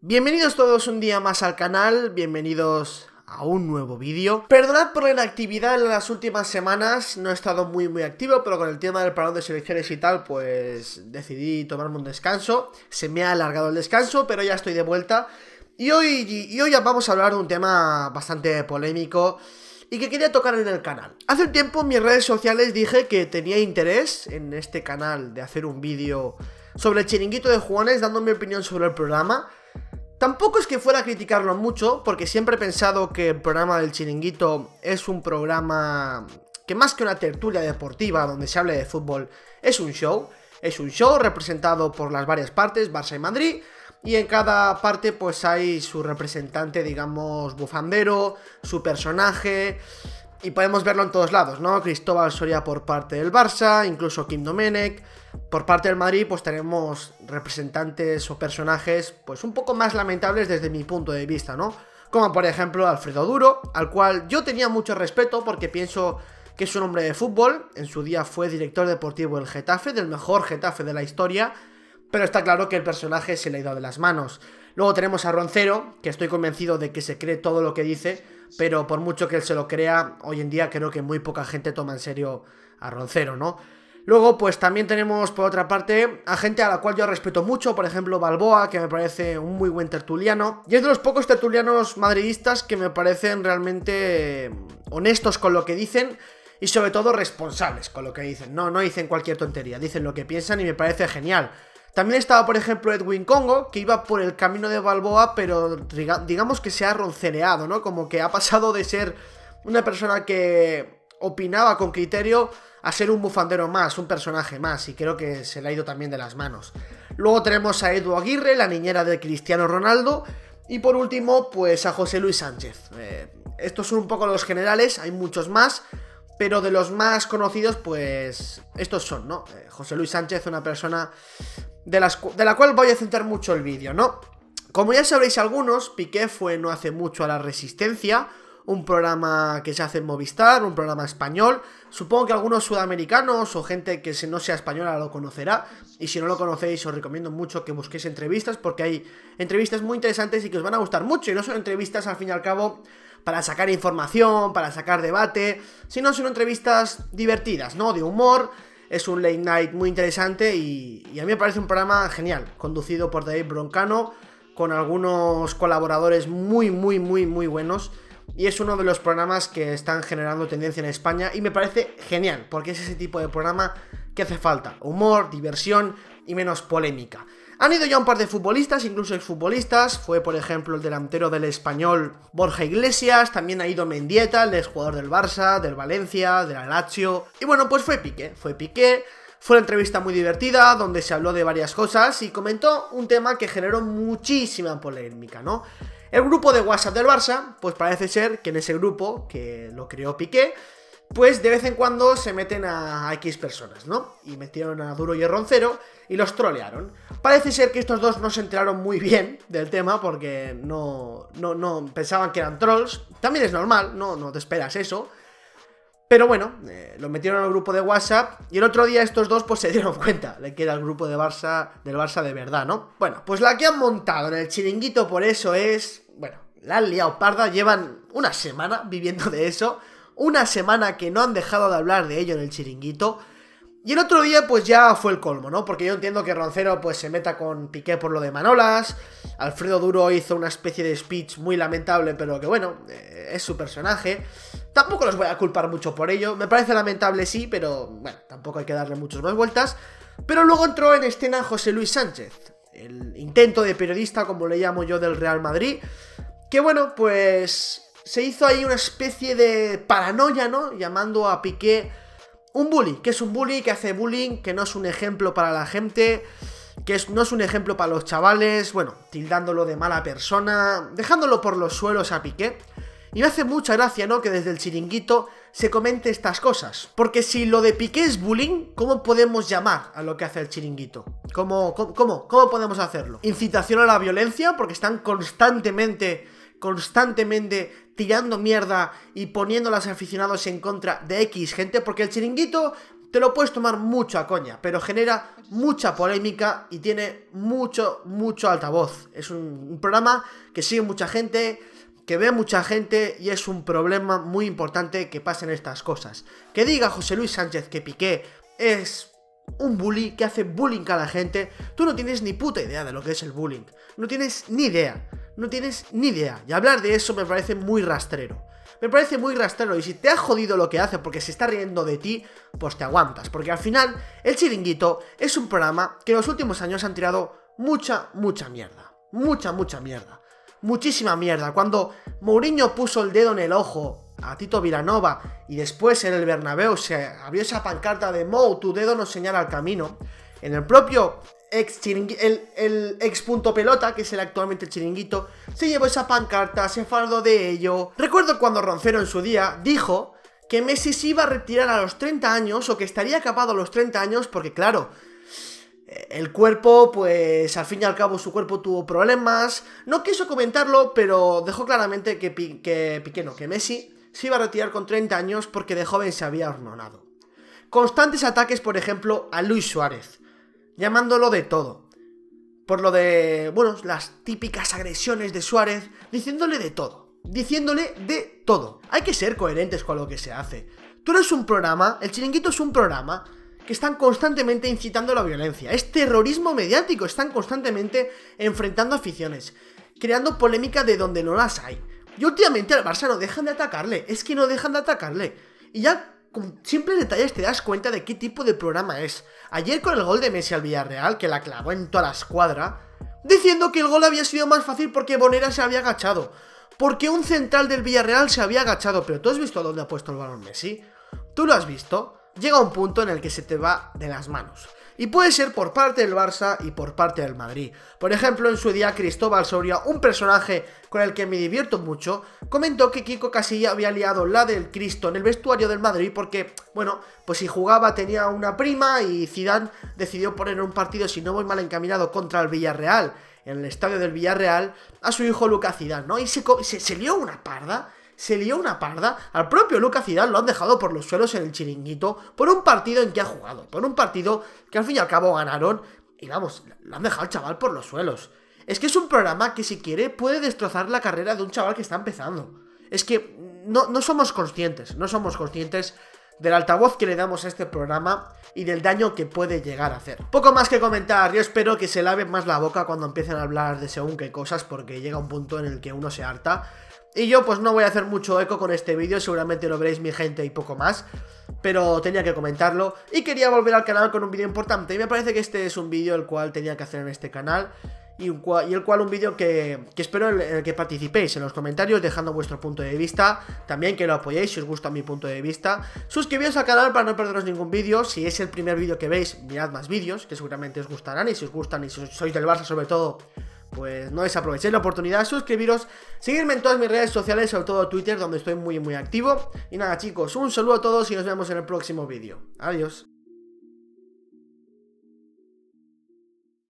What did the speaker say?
Bienvenidos todos un día más al canal, bienvenidos a un nuevo vídeo. Perdonad por la inactividad en las últimas semanas, no he estado muy muy activo, pero con el tema del parón de selecciones y tal, pues decidí tomarme un descanso. Se me ha alargado el descanso, pero ya estoy de vuelta. Y hoy, y hoy vamos a hablar de un tema bastante polémico y que quería tocar en el canal. Hace un tiempo en mis redes sociales dije que tenía interés en este canal de hacer un vídeo sobre el chiringuito de Juanes dando mi opinión sobre el programa Tampoco es que fuera a criticarlo mucho, porque siempre he pensado que el programa del chiringuito es un programa que más que una tertulia deportiva donde se hable de fútbol, es un show. Es un show representado por las varias partes, Barça y Madrid, y en cada parte pues hay su representante, digamos, bufandero, su personaje, y podemos verlo en todos lados, ¿no? Cristóbal Soria por parte del Barça, incluso Kim Domenech. Por parte del Madrid, pues tenemos representantes o personajes, pues un poco más lamentables desde mi punto de vista, ¿no? Como por ejemplo Alfredo Duro, al cual yo tenía mucho respeto porque pienso que es un hombre de fútbol. En su día fue director deportivo del Getafe, del mejor Getafe de la historia. Pero está claro que el personaje se le ha ido de las manos. Luego tenemos a Roncero, que estoy convencido de que se cree todo lo que dice pero por mucho que él se lo crea, hoy en día creo que muy poca gente toma en serio a Roncero, ¿no? Luego, pues también tenemos por otra parte a gente a la cual yo respeto mucho, por ejemplo Balboa, que me parece un muy buen tertuliano. Y es de los pocos tertulianos madridistas que me parecen realmente honestos con lo que dicen y sobre todo responsables con lo que dicen. No, no dicen cualquier tontería, dicen lo que piensan y me parece genial. También estaba, por ejemplo, Edwin Congo, que iba por el camino de Balboa, pero digamos que se ha ronceleado, ¿no? Como que ha pasado de ser una persona que opinaba con criterio a ser un bufandero más, un personaje más, y creo que se le ha ido también de las manos. Luego tenemos a Edu Aguirre, la niñera de Cristiano Ronaldo, y por último, pues a José Luis Sánchez. Eh, estos son un poco los generales, hay muchos más, pero de los más conocidos, pues estos son, ¿no? Eh, José Luis Sánchez, una persona de, de la cual voy a centrar mucho el vídeo, ¿no? Como ya sabréis algunos, Piqué fue no hace mucho a La Resistencia, un programa que se hace en Movistar, un programa español. Supongo que algunos sudamericanos o gente que no sea española lo conocerá. Y si no lo conocéis, os recomiendo mucho que busquéis entrevistas porque hay entrevistas muy interesantes y que os van a gustar mucho. Y no son entrevistas, al fin y al cabo, para sacar información, para sacar debate, sino son entrevistas divertidas, ¿no? De humor, es un late night muy interesante y, a mí me parece un programa genial, conducido por David Broncano, con algunos colaboradores muy, muy, muy, muy buenos. Y es uno de los programas que están generando tendencia en España y me parece genial, porque es ese tipo de programa que hace falta. Humor, diversión y menos polémica. Han ido ya un par de futbolistas, incluso exfutbolistas. Fue, por ejemplo, el delantero del español Borja Iglesias. También ha ido Mendieta, el exjugador del Barça, del Valencia, del Lazio. Y bueno, pues fue Piqué. Fue Piqué. Fue una entrevista muy divertida donde se habló de varias cosas y comentó un tema que generó muchísima polémica, ¿no? El grupo de WhatsApp del Barça, pues parece ser que en ese grupo que lo creó Piqué, pues de vez en cuando se meten a X personas, ¿no? Y metieron a Duro y a Roncero y los trolearon. Parece ser que estos dos no se enteraron muy bien del tema porque no, no, pensaban que eran trolls. También es normal, no, no te esperas eso. Pero bueno, eh, lo metieron al grupo de WhatsApp y el otro día estos dos pues se dieron cuenta de que era el grupo de Barça, del Barça de verdad, ¿no? Bueno, pues la que han montado en el chiringuito por eso es... Bueno, la han liado parda, llevan una semana viviendo de eso una semana que no han dejado de hablar de ello en el chiringuito. Y el otro día, pues ya fue el colmo, ¿no? Porque yo entiendo que Roncero pues se meta con Piqué por lo de Manolas. Alfredo Duro hizo una especie de speech muy lamentable, pero que bueno, eh, es su personaje. Tampoco los voy a culpar mucho por ello. Me parece lamentable, sí, pero bueno, tampoco hay que darle muchas más vueltas. Pero luego entró en escena José Luis Sánchez, el intento de periodista, como le llamo yo, del Real Madrid. Que bueno, pues se hizo ahí una especie de paranoia, ¿no? Llamando a Piqué un bully, que es un bully, que hace bullying, que no es un ejemplo para la gente, que no es un ejemplo para los chavales, bueno, tildándolo de mala persona, dejándolo por los suelos a Piqué. Y me hace mucha gracia, ¿no? Que desde el chiringuito se comente estas cosas. Porque si lo de Piqué es bullying, ¿cómo podemos llamar a lo que hace el chiringuito? cómo, cómo podemos hacerlo? ¿Incitación a la violencia? Porque están constantemente, constantemente tirando mierda y poniendo a los aficionados en contra de X gente, porque el chiringuito te lo puedes tomar mucho a coña, pero genera mucha polémica y tiene mucho, mucho altavoz. Es un, un programa que sigue mucha gente, que ve mucha gente y es un problema muy importante que pasen estas cosas. Que diga José Luis Sánchez que Piqué es un bully que hace bullying a la gente, tú no tienes ni puta idea de lo que es el bullying. No tienes ni idea no tienes ni idea. Y hablar de eso me parece muy rastrero. Me parece muy rastrero. Y si te ha jodido lo que hace porque se está riendo de ti, pues te aguantas. Porque al final, El Chiringuito es un programa que en los últimos años han tirado mucha, mucha mierda. Mucha, mucha mierda. Muchísima mierda. Cuando Mourinho puso el dedo en el ojo a Tito Vilanova y después en el Bernabéu se abrió esa pancarta de Mou, tu dedo nos señala el camino. En el propio el, ex punto pelota, que es el actualmente chiringuito, se llevó esa pancarta, se fardó de ello. Recuerdo cuando Roncero en su día dijo que Messi se iba a retirar a los 30 años o que estaría acabado a los 30 años porque claro, el cuerpo, pues al fin y al cabo su cuerpo tuvo problemas. No quiso comentarlo, pero dejó claramente que, que que Messi se iba a retirar con 30 años porque de joven se había hormonado. Constantes ataques, por ejemplo, a Luis Suárez llamándolo de todo. Por lo de, bueno, las típicas agresiones de Suárez, diciéndole de todo. Diciéndole de todo. Hay que ser coherentes con lo que se hace. Tú eres un programa, el chiringuito es un programa que están constantemente incitando a la violencia. Es terrorismo mediático, están constantemente enfrentando aficiones, creando polémica de donde no las hay. Y últimamente al Barça no dejan de atacarle, es que no dejan de atacarle. Y ya con simples detalles te das cuenta de qué tipo de programa es. Ayer con el gol de Messi al Villarreal, que la clavó en toda la escuadra, diciendo que el gol había sido más fácil porque Bonera se había agachado. Porque un central del Villarreal se había agachado, pero ¿tú has visto dónde ha puesto el balón Messi? ¿Tú lo has visto? Llega un punto en el que se te va de las manos y puede ser por parte del Barça y por parte del Madrid. Por ejemplo, en su día Cristóbal Soria, un personaje con el que me divierto mucho, comentó que Kiko Casilla había liado la del Cristo en el vestuario del Madrid porque, bueno, pues si jugaba tenía una prima y Zidane decidió poner un partido, si no voy mal encaminado, contra el Villarreal, en el estadio del Villarreal, a su hijo Lucas Zidane, ¿no? Y se, se, se lió una parda se lió una parda, al propio Lucas Zidane lo han dejado por los suelos en el chiringuito por un partido en que ha jugado, por un partido que al fin y al cabo ganaron y vamos, lo han dejado al chaval por los suelos. Es que es un programa que si quiere puede destrozar la carrera de un chaval que está empezando. Es que no, no somos conscientes, no somos conscientes del altavoz que le damos a este programa y del daño que puede llegar a hacer. Poco más que comentar, yo espero que se laven más la boca cuando empiecen a hablar de según qué cosas porque llega un punto en el que uno se harta y yo pues no voy a hacer mucho eco con este vídeo, seguramente lo veréis mi gente y poco más pero tenía que comentarlo y quería volver al canal con un vídeo importante y me parece que este es un vídeo el cual tenía que hacer en este canal y, un y el cual un vídeo que, espero que participéis en los comentarios dejando vuestro punto de vista, también que lo apoyéis si os gusta mi punto de vista, suscribíos al canal para no perderos ningún vídeo, si es el primer vídeo que veis mirad más vídeos que seguramente os gustarán y si os gustan y si sois del Barça sobre todo pues no desaprovechéis la oportunidad, suscribiros, seguirme en todas mis redes sociales, sobre todo Twitter, donde estoy muy muy activo. Y nada chicos, un saludo a todos y nos vemos en el próximo vídeo. Adiós.